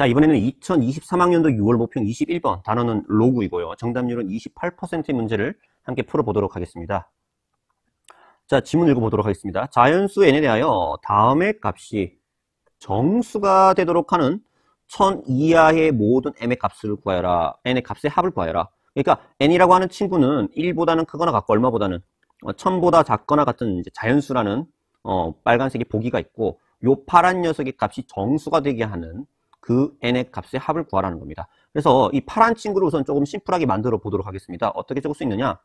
자 이번에는 2023학년도 6월 모평 21번 단어는 로그이고요. 정답률은 28%의 문제를 함께 풀어보도록 하겠습니다. 자 지문 읽어보도록 하겠습니다. 자연수 n에 대하여 다음의 값이 정수가 되도록 하는 1000 이하의 모든 m 의 값을 구하여라. n의 값의 합을 구하여라. 그러니까 n이라고 하는 친구는 1보다는 크거나 같고 얼마보다는 1000보다 어, 작거나 같은 이제 자연수라는 어, 빨간색의 보기가 있고 요 파란 녀석의 값이 정수가 되게 하는 그 n의 값의 합을 구하라는 겁니다. 그래서 이 파란 친구를 우선 조금 심플하게 만들어 보도록 하겠습니다. 어떻게 적을 수 있느냐?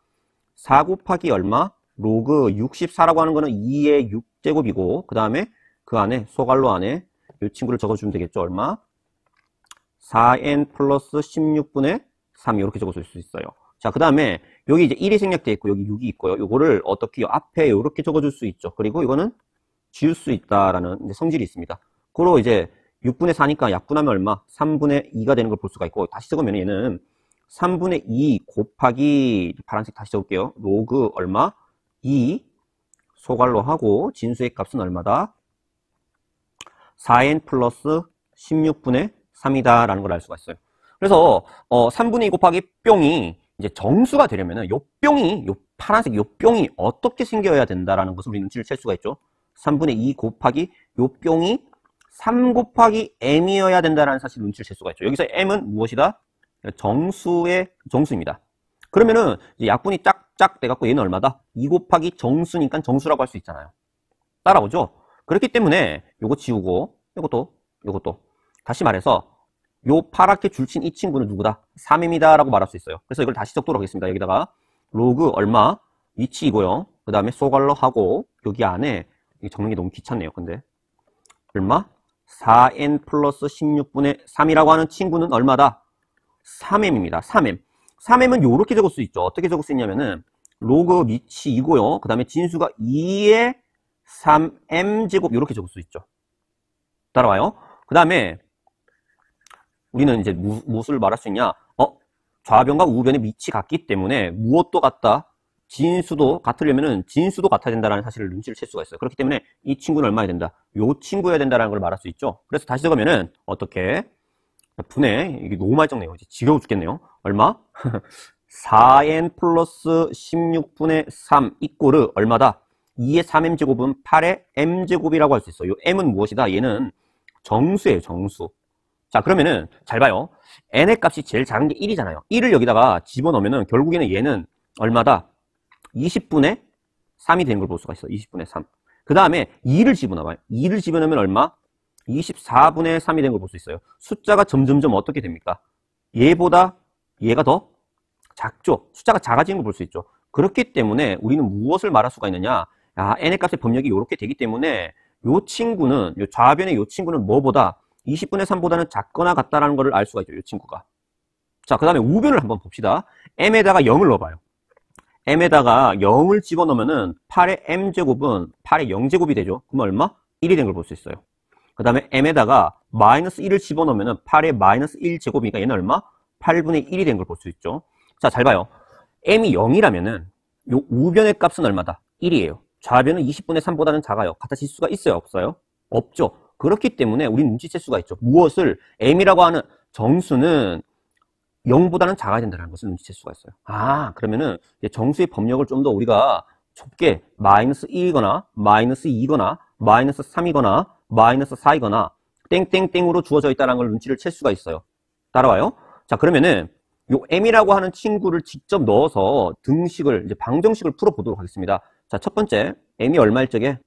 4 곱하기 얼마? 로그 64라고 하는 거는 2의 6제곱이고 그 다음에 그 안에 소괄로 안에 이 친구를 적어주면 되겠죠. 얼마? 4n 플러스 16분의 3 이렇게 적어줄 수 있어요. 자, 그 다음에 여기 이제 1이 생략되어 있고 여기 6이 있고요. 이거를 어떻게 앞에 이렇게 적어줄 수 있죠. 그리고 이거는 지울 수 있다라는 성질이 있습니다. 그로 이제 6분의 4니까 약분하면 얼마? 3분의 2가 되는 걸 볼 수가 있고 다시 적으면 얘는 3분의 2 곱하기 파란색 다시 적을게요. 로그 얼마? 2 소괄로 하고 진수의 값은 얼마다? 4n 플러스 16분의 3이다 라는 걸 알 수가 있어요. 그래서 어, 3분의 2 곱하기 뿅이 이제 정수가 되려면 은요 뿅이 요 파란색 요 뿅이 어떻게 생겨야 된다라는 것을 우리 는치를챌 수가 있죠. 3분의 2 곱하기 요 뿅이 3 곱하기 m이어야 된다는 사실 눈치를 수가 있죠. 여기서 m은 무엇이다? 정수의 정수입니다. 그러면은 약분이 짝짝 돼갖고 얘는 얼마다? 2 곱하기 정수니까 정수라고 할 수 있잖아요. 따라오죠? 그렇기 때문에 요거 지우고 요것도 요것도 다시 말해서 요 파랗게 줄친 이 친구는 누구다? 3입니다 라고 말할 수 있어요. 그래서 이걸 다시 적도록 하겠습니다. 여기다가 로그 얼마 위치이고요. 그 다음에 소갈로 하고 여기 안에 적는 게 너무 귀찮네요. 근데 얼마 4n 플러스 16분의 3이라고 하는 친구는 얼마다? 3m입니다. 3m. 3m은 이렇게 적을 수 있죠. 어떻게 적을 수 있냐면은 로그 밑이 2고요. 그 다음에 진수가 2의 3m 제곱 이렇게 적을 수 있죠. 따라와요. 그 다음에 우리는 이제 무, 무엇을 말할 수 있냐? 어? 좌변과 우변의 밑이 같기 때문에 무엇도 같다? 진수도 같으려면은 진수도 같아야 된다는 사실을 눈치를 챌 수가 있어요. 그렇기 때문에 이 친구는 얼마야 된다? 요 친구여야 된다라는 걸 말할 수 있죠. 그래서 다시 들어가면은 어떻게 분해 이게 너무 말정 내용이지 지겨워 죽겠네요. 얼마? 4n 플러스 16분의 3이꼴을 얼마다? 2의 3m 제곱은 8의 m 제곱이라고 할 수 있어요. 요 m은 무엇이다? 얘는 정수예요, 정수. 자, 그러면은 잘 봐요. n의 값이 제일 작은 게 1이잖아요. 1을 여기다가 집어넣으면은 결국에는 얘는 얼마다? 20분의 3이 되는 걸 볼 수가 있어. 20분의 3. 그 다음에 2를 집어넣어봐요. 2를 집어넣으면 얼마? 24분의 3이 되는 걸 볼 수 있어요. 숫자가 점점점 어떻게 됩니까? 얘보다 얘가 더 작죠. 숫자가 작아지는 걸 볼 수 있죠. 그렇기 때문에 우리는 무엇을 말할 수가 있느냐? 아, n의 값의 법역이 이렇게 되기 때문에 요 친구는, 요 좌변의 요 친구는 뭐보다 20분의 3보다는 작거나 같다라는 것을 알 수가 있죠. 요 친구가. 자, 그 다음에 우변을 한번 봅시다. m에다가 0을 넣어봐요. m에다가 0을 집어넣으면 8의 m제곱은 8의 0제곱이 되죠. 그럼 얼마? 1이 된 걸 볼 수 있어요. 그 다음에 m에다가 마이너스 1을 집어넣으면 8의 마이너스 1제곱이니까 얘는 얼마? 8분의 1이 된 걸 볼 수 있죠. 자, 잘 봐요. m이 0이라면은 요 우변의 값은 얼마다? 1이에요. 좌변은 20분의 3보다는 작아요. 같아 지수가 있어요? 없어요? 없죠. 그렇기 때문에 우리 눈치챌 수가 있죠. 무엇을 m이라고 하는 정수는 0보다는 작아야 된다는 것을 눈치챌 수가 있어요. 아, 그러면은 정수의 법력을 좀 더 우리가 좁게 마이너스 1이거나 마이너스 2거나 마이너스 3이거나 마이너스 4이거나 땡땡땡으로 주어져 있다는 걸 눈치를 챌 수가 있어요. 따라와요. 자, 그러면은 요 M이라고 하는 친구를 직접 넣어서 등식을, 이제 방정식을 풀어보도록 하겠습니다. 자, 첫 번째, M이 얼마일 적에?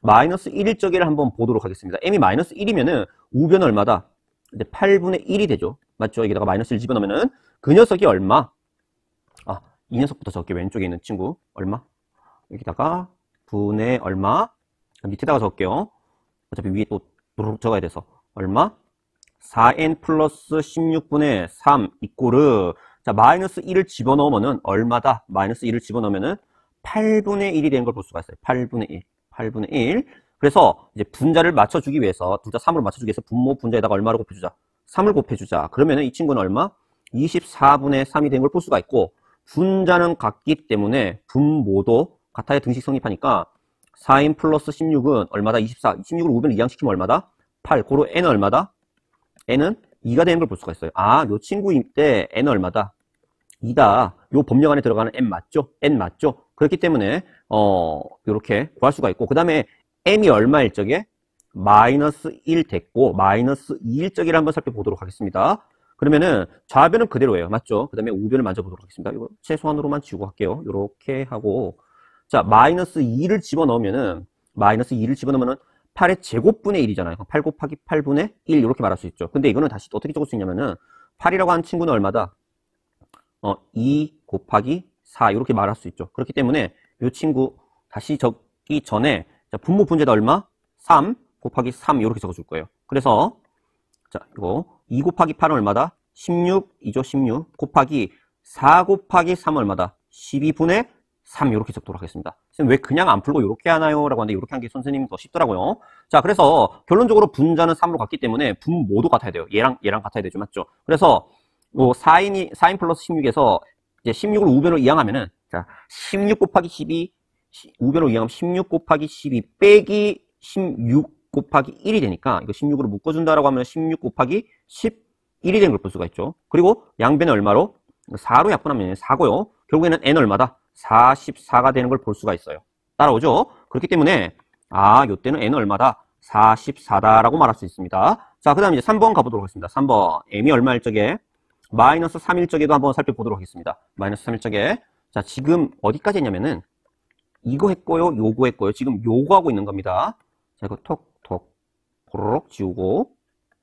마이너스 1일 적에를 한번 보도록 하겠습니다. M이 마이너스 1이면은 우변 얼마다? 근데 8분의 1이 되죠. 맞죠? 여기다가 마이너스를 집어넣으면은 그 녀석이 얼마? 아, 이 녀석부터 적게 왼쪽에 있는 친구 얼마? 여기다가 분의 얼마? 밑에다가 적을게요. 어차피 위에 또 부르륵 적어야 돼서 얼마? 4n 플러스 16분의 3 이꼬르 자 마이너스 1을 집어넣으면은 얼마다? 마이너스 1을 집어넣으면은 8분의 1이 되는 걸 볼 수가 있어요. 8분의 1. 8분의 1. 그래서 이제 분자를 맞춰주기 위해서 둘자 3으로 맞춰주기 위해서 분모 분자에다가 얼마로 곱해주자 3을 곱해주자 그러면이 친구는 얼마? 24분의 3이 된 걸 볼 수가 있고 분자는 같기 때문에 분모도 같아야 등식 성립하니까 4인 플러스 16은 얼마다? 24 16을 5변 이항시키면 얼마다? 8 고로 n은 얼마다? n은 2가 되는 걸 볼 수가 있어요 아요 친구 때 n은 얼마다? 2다 요 법령 안에 들어가는 n 맞죠? n 맞죠? 그렇기 때문에 어 이렇게 구할 수가 있고 그 다음에 m이 얼마일 적에 마이너스 1 됐고 마이너스 2일 적이라 한번 살펴보도록 하겠습니다. 그러면은 좌변은 그대로예요. 맞죠? 그 다음에 우변을 만져보도록 하겠습니다. 이거 최소한으로만 지우고 할게요. 이렇게 하고 자 마이너스 2를 집어넣으면은 마이너스 2를 집어넣으면은 8의 제곱분의 1이잖아요. 8 곱하기 8분의 1 이렇게 말할 수 있죠. 근데 이거는 다시 어떻게 적을 수 있냐면은 8이라고 하는 친구는 얼마다? 어, 2 곱하기 4 이렇게 말할 수 있죠. 그렇기 때문에 이 친구 다시 적기 전에 자, 분모 분자도 얼마? 3 곱하기 3 이렇게 적어줄 거예요. 그래서 자, 이거 2 곱하기 8은 얼마다? 1 6 2죠16 곱하기 4 곱하기 3은 얼마다? 12분의 3 이렇게 적도록 하겠습니다. 선생님 왜 그냥 안 풀고 이렇게 하나요? 라고 하는데 이렇게 한 게 선생님이 더 쉽더라고요. 자 그래서 결론적으로 분자는 3으로 갔기 때문에 분 모두 같아야 돼요. 얘랑 얘랑 같아야 되죠. 맞죠? 그래서 뭐 4인이 4인 플러스 16에서 이제 16을 우변으로 이항하면은 자16 곱하기 12 우변으로 이해하면 16 곱하기 12 빼기 16 곱하기 1이 되니까 이거 16으로 묶어준다라고 하면 16 곱하기 11이 되는 걸볼 수가 있죠. 그리고 양변은 얼마로? 4로 약분하면 4고요. 결국에는 n 얼마다? 44가 되는 걸 볼 수가 있어요. 따라오죠? 그렇기 때문에 아, 요때는 n 얼마다? 44다라고 말할 수 있습니다. 자, 그 다음 이제 3번 가보도록 하겠습니다. 3번. m이 얼마일 적에? 마이너스 3일 적에도 한번 살펴보도록 하겠습니다. 마이너스 3일 적에. 자, 지금 어디까지 했냐면은 이거 했고요, 요거 했고요. 지금 요거 하고 있는 겁니다. 자, 이거 톡, 톡, 호로록 지우고,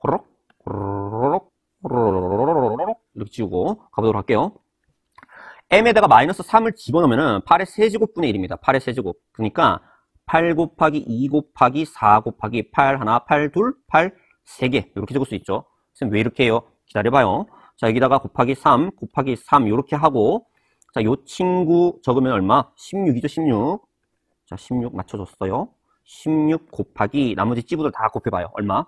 호로록, 호로록, 호로록, 이렇게 지우고, 가보도록 할게요. m에다가 마이너스 3을 집어넣으면은 8의 세제곱분의 1입니다. 8의 세제곱. 그러니까 8 곱하기 2 곱하기 4 곱하기 8 하나, 8 둘, 8 3개. 이렇게 적을 수 있죠. 선생님 왜 이렇게 해요? 기다려봐요. 자, 여기다가 곱하기 3, 곱하기 3 이렇게 하고 자, 요 친구 적으면 얼마? 16이죠, 16. 자, 16 맞춰줬어요. 16 곱하기 나머지 찌부들 다 곱해봐요. 얼마?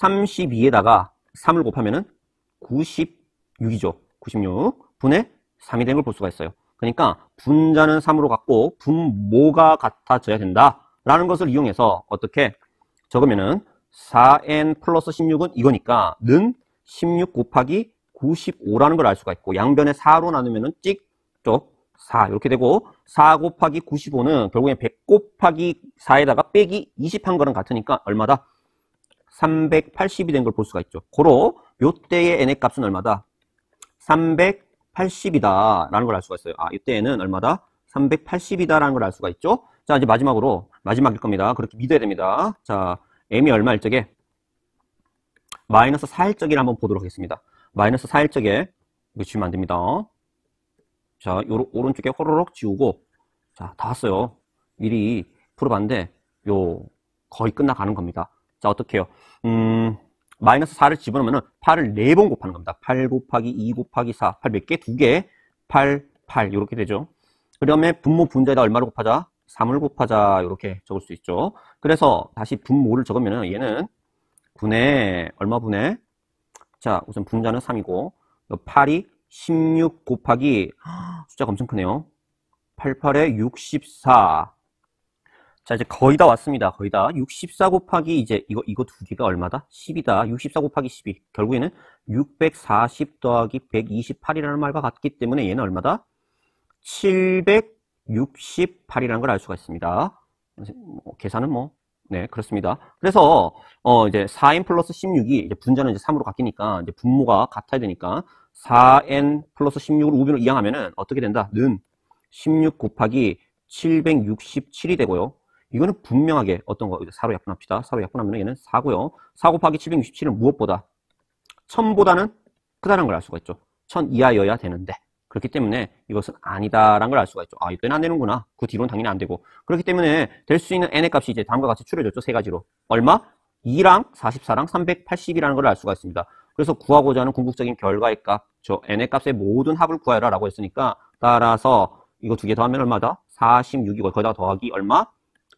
32에다가 3을 곱하면은 96이죠. 96 분의 3이 되는 걸 볼 수가 있어요. 그러니까 분자는 3으로 같고 분모가 같아져야 된다라는 것을 이용해서 어떻게 적으면은 4n 플러스 16은 이거니까 는 16 곱하기 95라는 걸 알 수가 있고 양변에 4로 나누면은 찍 쪽4 이렇게 되고 4 곱하기 95는 결국엔100 곱하기 4에다가 빼기 20 한 거랑 같으니까 얼마다? 380이 된 걸 볼 수가 있죠. 고로 요때의 n의 값은 얼마다? 380이다 라는 걸 알 수가 있어요. 아 이때에는 얼마다? 380이다 라는 걸 알 수가 있죠. 자 이제 마지막으로 마지막일 겁니다. 그렇게 믿어야 됩니다. 자 m이 얼마일 적에 마이너스 4일 적이를 한번 보도록 하겠습니다. 마이너스 4일 적에 이거 주면 안 됩니다. 자, 요 오른쪽에 호로록 지우고, 자, 다 왔어요. 미리 풀어봤는데, 요, 거의 끝나가는 겁니다. 자, 어떡 해요? 음, 마이너스 4를 집어넣으면 8을 4번 곱하는 겁니다. 8 곱하기 2 곱하기 4, 8 몇 개? 2개, 8, 8, 이렇게 되죠. 그러면 분모 분자에다 얼마를 곱하자? 3을 곱하자, 이렇게 적을 수 있죠. 그래서 다시 분모를 적으면 얘는 분의, 얼마 분의? 자, 우선 분자는 3이고, 8이 16 곱하기 숫자가 엄청 크네요. 88에 64. 자, 이제 거의 다 왔습니다. 거의 다. 64 곱하기 이제 이거 이거 두 개가 얼마다? 10이다. 64 곱하기 12. 결국에는 640 더하기 128이라는 말과 같기 때문에 얘는 얼마다? 768이라는 걸 알 수가 있습니다. 뭐, 계산은 뭐 네, 그렇습니다. 그래서 어 이제 4n 플러스 16이 이제 분자는 이제 3으로 바뀌니까 이제 분모가 같아야 되니까 4n 플러스 16을 우변으로 이항하면은 어떻게 된다? 는 16 곱하기 767이 되고요. 이거는 분명하게 어떤 거, 4로 약분합시다. 4로 약분하면 얘는 4고요. 4 곱하기 767은 무엇보다? 1000보다는 크다는 걸 알 수가 있죠. 1000 이하여야 되는데. 그렇기 때문에 이것은 아니다라는 걸 알 수가 있죠. 아, 이때는 안 되는구나. 그 뒤로는 당연히 안 되고. 그렇기 때문에 될 수 있는 n의 값이 이제 다음과 같이 추려졌죠. 세 가지로. 얼마? 2랑 44랑 380이라는 걸 알 수가 있습니다. 그래서 구하고자 하는 궁극적인 결과의 값, 저 n의 값의 모든 합을 구하라 라고 했으니까 따라서 이거 두 개 더하면 얼마다? 46이고 거기다 더하기 얼마?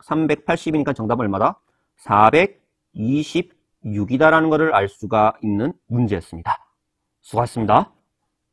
380이니까 정답은 얼마다? 426이다라는 것을 알 수가 있는 문제였습니다. 수고하셨습니다.